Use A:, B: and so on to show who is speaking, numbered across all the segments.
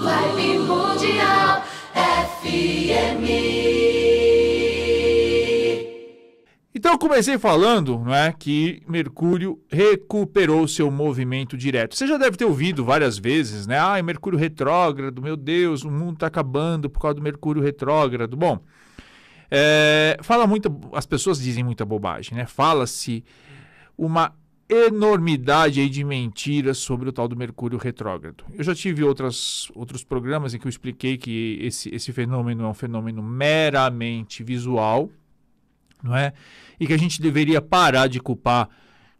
A: Live Mundial FM. Então eu comecei falando, não é, que Mercúrio recuperou seu movimento direto. Você já deve ter ouvido várias vezes, né? Ah, Mercúrio retrógrado, meu Deus, o mundo está acabando por causa do Mercúrio retrógrado. Bom, é, fala muito, as pessoas dizem muita bobagem, né? Fala-se uma enormidade aí de mentiras sobre o tal do Mercúrio retrógrado. Eu já tive outras, outros programas em que eu expliquei que esse, esse fenômeno é um fenômeno meramente visual, não é? E que a gente deveria parar de culpar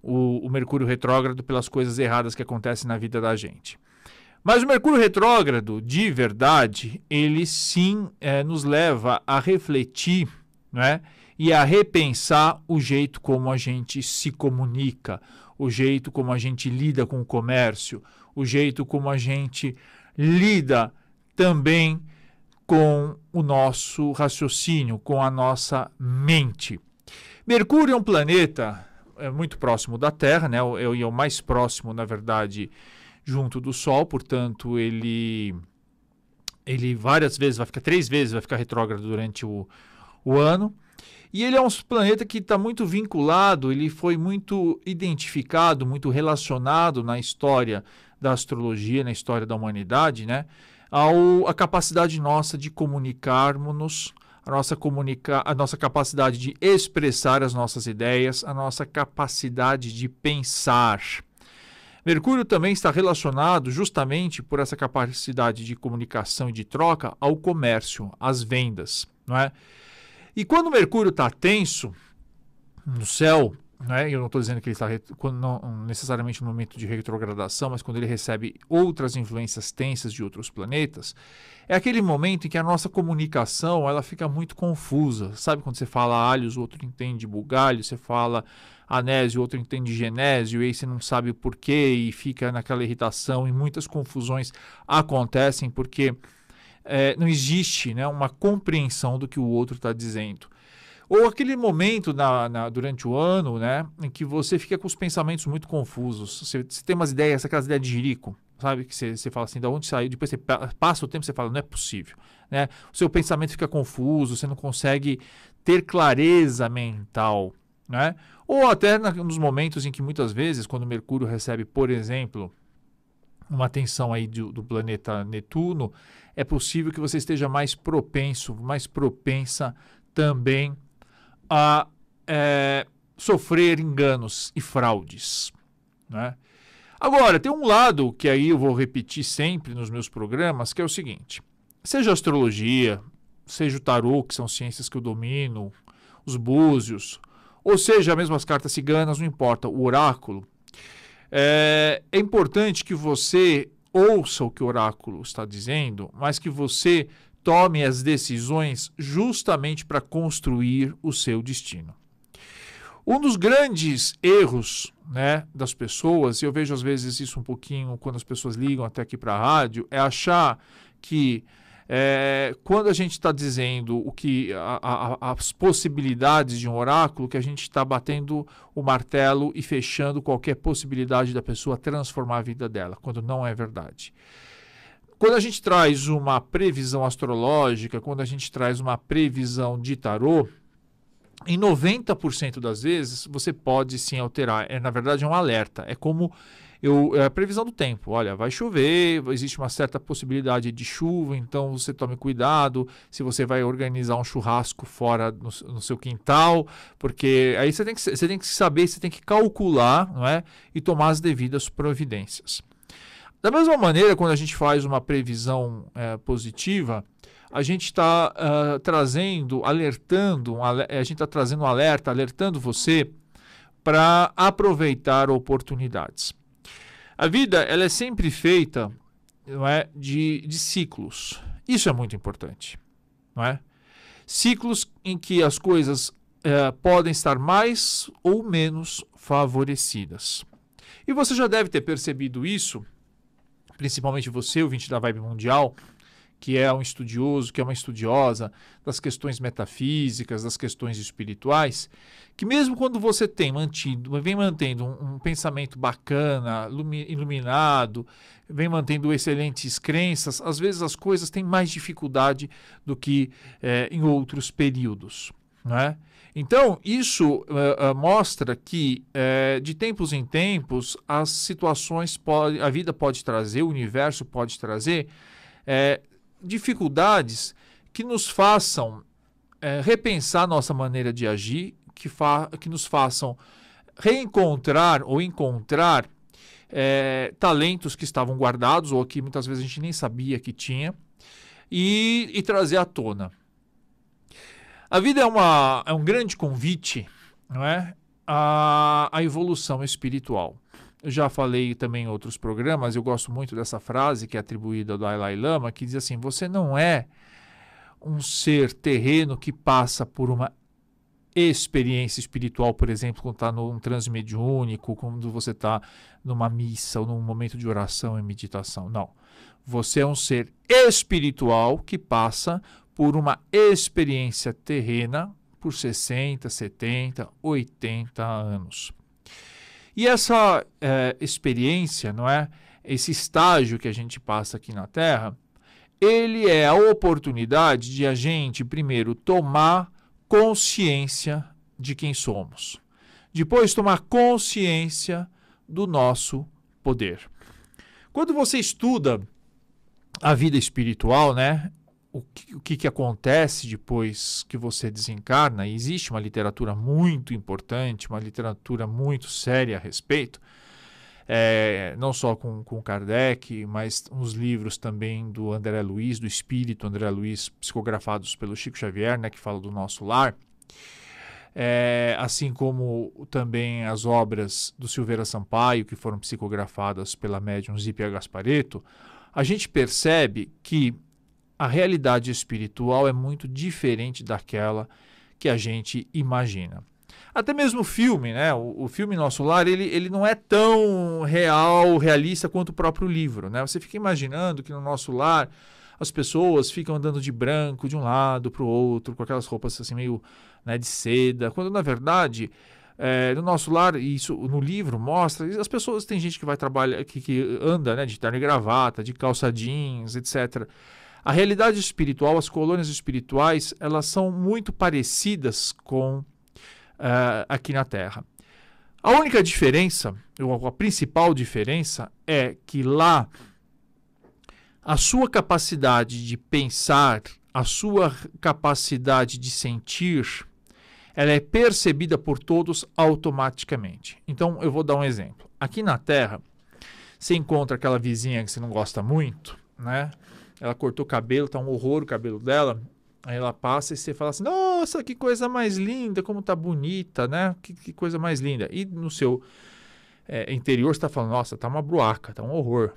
A: o, o Mercúrio retrógrado pelas coisas erradas que acontecem na vida da gente. Mas o Mercúrio retrógrado, de verdade, ele sim é, nos leva a refletir, não é? e a repensar o jeito como a gente se comunica, o jeito como a gente lida com o comércio, o jeito como a gente lida também com o nosso raciocínio, com a nossa mente. Mercúrio é um planeta é muito próximo da Terra, né? É, o é mais próximo, na verdade, junto do Sol, portanto, ele ele várias vezes vai ficar três vezes vai ficar retrógrado durante o, o ano. E ele é um planeta que está muito vinculado, ele foi muito identificado, muito relacionado na história da astrologia, na história da humanidade, né? Ao, a capacidade nossa de comunicarmos-nos, a nossa, comunica, a nossa capacidade de expressar as nossas ideias, a nossa capacidade de pensar. Mercúrio também está relacionado, justamente por essa capacidade de comunicação e de troca, ao comércio, às vendas, não é? E quando o Mercúrio está tenso no céu, né, eu não estou dizendo que ele está necessariamente no momento de retrogradação, mas quando ele recebe outras influências tensas de outros planetas, é aquele momento em que a nossa comunicação ela fica muito confusa. Sabe quando você fala alhos, o outro entende bugalho, você fala anésio, o outro entende genésio, e aí você não sabe o porquê e fica naquela irritação e muitas confusões acontecem porque é, não existe né, uma compreensão do que o outro está dizendo. Ou aquele momento na, na, durante o ano né, em que você fica com os pensamentos muito confusos. Você, você tem umas ideias, aquelas ideias de jirico, sabe? Que você, você fala assim, da onde saiu? Depois você passa o tempo você fala, não é possível. Né? O seu pensamento fica confuso, você não consegue ter clareza mental. Né? Ou até na, nos momentos em que muitas vezes, quando o Mercúrio recebe, por exemplo, uma tensão aí do, do planeta Netuno, é possível que você esteja mais propenso, mais propensa também a é, sofrer enganos e fraudes. Né? Agora, tem um lado que aí eu vou repetir sempre nos meus programas, que é o seguinte: seja astrologia, seja o tarô, que são ciências que eu domino, os búzios, ou seja, mesmo as cartas ciganas, não importa, o oráculo. É, é importante que você ouça o que o oráculo está dizendo, mas que você tome as decisões justamente para construir o seu destino. Um dos grandes erros né, das pessoas, e eu vejo às vezes isso um pouquinho quando as pessoas ligam até aqui para a rádio, é achar que é, quando a gente está dizendo o que a, a, as possibilidades de um oráculo, que a gente está batendo o martelo e fechando qualquer possibilidade da pessoa transformar a vida dela, quando não é verdade. Quando a gente traz uma previsão astrológica, quando a gente traz uma previsão de tarô, em 90% das vezes você pode sim alterar. É, na verdade, é um alerta. É como eu, é a previsão do tempo, olha, vai chover, existe uma certa possibilidade de chuva, então você tome cuidado se você vai organizar um churrasco fora no, no seu quintal, porque aí você tem, que, você tem que saber, você tem que calcular não é? e tomar as devidas providências. Da mesma maneira, quando a gente faz uma previsão é, positiva, a gente está uh, ah, trazendo, alertando, a gente está trazendo um alerta, alertando você para aproveitar oportunidades. A vida ela é sempre feita não é, de, de ciclos. Isso é muito importante. Não é? Ciclos em que as coisas é, podem estar mais ou menos favorecidas. E você já deve ter percebido isso, principalmente você, o ouvinte da Vibe Mundial, que é um estudioso, que é uma estudiosa das questões metafísicas, das questões espirituais, que mesmo quando você tem mantido, vem mantendo um, um pensamento bacana, iluminado, vem mantendo excelentes crenças, às vezes as coisas têm mais dificuldade do que é, em outros períodos. Né? Então, isso uh, uh, mostra que, uh, de tempos em tempos, as situações, pode, a vida pode trazer, o universo pode trazer dificuldades que nos façam é, repensar nossa maneira de agir, que, fa que nos façam reencontrar ou encontrar é, talentos que estavam guardados ou que muitas vezes a gente nem sabia que tinha e, e trazer à tona. A vida é, uma, é um grande convite não é? a à evolução espiritual já falei também em outros programas, eu gosto muito dessa frase que é atribuída ao Dalai Lama, que diz assim: você não é um ser terreno que passa por uma experiência espiritual, por exemplo, quando está num transmediúnico, quando você está numa missa ou num momento de oração e meditação. Não. Você é um ser espiritual que passa por uma experiência terrena por 60, 70, 80 anos. E essa é, experiência, não é? Esse estágio que a gente passa aqui na Terra, ele é a oportunidade de a gente primeiro tomar consciência de quem somos. Depois tomar consciência do nosso poder. Quando você estuda a vida espiritual, né? o que, o que, que acontece depois que você desencarna, e existe uma literatura muito importante, uma literatura muito séria a respeito, é, não só com, com Kardec, mas uns livros também do André Luiz, do Espírito André Luiz, psicografados pelo Chico Xavier, né, que fala do nosso lar, é, assim como também as obras do Silveira Sampaio, que foram psicografadas pela médium Zipia Gaspareto, a gente percebe que a realidade espiritual é muito diferente daquela que a gente imagina. Até mesmo o filme, né? O, o, filme Nosso Lar, ele, ele não é tão real, realista quanto o próprio livro, né? Você fica imaginando que no nosso lar as pessoas ficam andando de branco de um lado para o outro, com aquelas roupas assim meio né, de seda, quando na verdade é, no nosso lar, isso no livro mostra, as pessoas, tem gente que vai trabalhar, que, que anda né, de terno e gravata, de calça jeans, etc. A realidade espiritual, as colônias espirituais, elas são muito parecidas com uh, aqui na Terra. A única diferença, ou a principal diferença, é que lá a sua capacidade de pensar, a sua capacidade de sentir, ela é percebida por todos automaticamente. Então eu vou dar um exemplo. Aqui na Terra, você encontra aquela vizinha que você não gosta muito, né? Ela cortou o cabelo, tá um horror o cabelo dela. Aí ela passa e você fala assim: Nossa, que coisa mais linda, como tá bonita, né? Que, que coisa mais linda. E no seu é, interior você tá falando: Nossa, tá uma bruaca, tá um horror.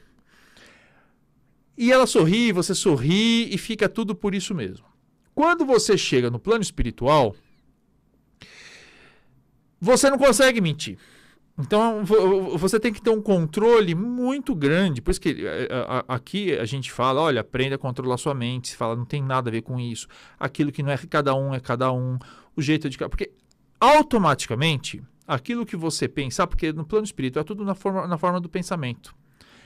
A: E ela sorri, você sorri e fica tudo por isso mesmo. Quando você chega no plano espiritual, você não consegue mentir. Então você tem que ter um controle muito grande. Por isso que eh, eh, aqui a gente fala, olha, aprenda a controlar sua mente. Você fala, não tem nada a ver com isso. Aquilo que não é cada um é cada um. O jeito de porque automaticamente aquilo que você pensar, porque no plano espiritual é tudo na forma, na forma do pensamento.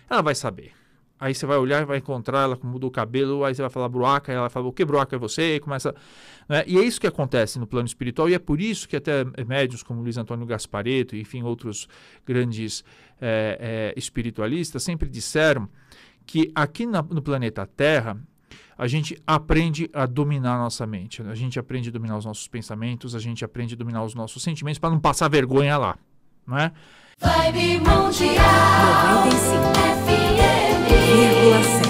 A: Ela vai saber. Aí você vai olhar e vai encontrar, ela mudou o cabelo, aí você vai falar bruaca, ela fala, o que bruaca é você? E começa. Né? E é isso que acontece no plano espiritual, e é por isso que até médios como Luiz Antônio Gaspareto, enfim, outros grandes é, é, espiritualistas sempre disseram que aqui na, no planeta Terra a gente aprende a dominar nossa mente, a gente aprende a dominar os nossos pensamentos, a gente aprende a dominar os nossos sentimentos para não passar vergonha lá, né? Vibe Mundial 95 vírgula sete.